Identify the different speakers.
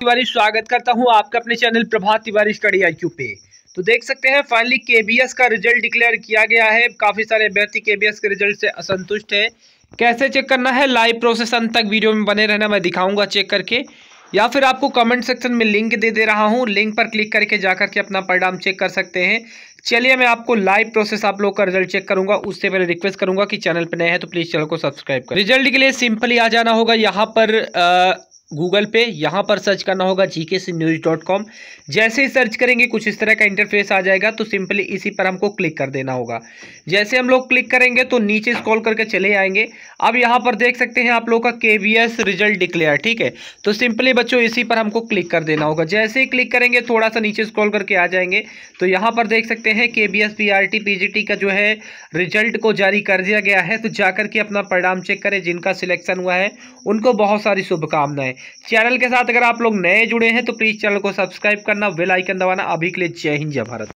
Speaker 1: तिवारी स्वागत करता हूं आपका अपने चैनल प्रभात तिवारी स्टडी आई पे तो देख सकते हैं फाइनली केबीएस का रिजल्ट डिक्लेयर किया गया है काफ़ी सारे अभ्यर्थी केबीएस के रिजल्ट से असंतुष्ट है कैसे चेक करना है लाइव प्रोसेस अंत तक वीडियो में बने रहना मैं दिखाऊंगा चेक करके या फिर आपको कमेंट सेक्शन में लिंक दे दे रहा हूँ लिंक पर क्लिक करके जाकर के अपना परिणाम चेक कर सकते हैं चलिए मैं आपको लाइव प्रोसेस आप लोग का रिजल्ट चेक करूंगा उससे पहले रिक्वेस्ट करूंगा कि चैनल पर नए हैं तो प्लीज़ चैनल को सब्सक्राइब करें रिजल्ट के लिए सिंपली आ जाना होगा यहाँ पर गूगल पे यहाँ पर सर्च करना होगा जी के सी न्यूज़ डॉट कॉम जैसे ही सर्च करेंगे कुछ इस तरह का इंटरफेस आ जाएगा तो सिंपली इसी पर हमको क्लिक कर देना होगा जैसे हम लोग क्लिक करेंगे तो नीचे स्क्रॉल करके चले आएंगे अब यहाँ पर देख सकते हैं आप लोगों का के रिजल्ट डिक्लेयर ठीक है तो सिंपली बच्चों इसी पर हमको क्लिक कर देना होगा जैसे ही क्लिक करेंगे थोड़ा सा नीचे स्क्रॉल करके आ जाएंगे तो यहाँ पर देख सकते हैं के बी टी का जो है रिजल्ट को जारी कर दिया गया है तो जाकर के अपना परिणाम चेक करें जिनका सिलेक्शन हुआ है उनको बहुत सारी शुभकामनाएं चैनल के साथ अगर आप लोग नए जुड़े हैं तो प्लीज़ चैनल को सब्सक्राइब करना बेल आइकन दबाना अभी के लिए जय हिंद जय भारत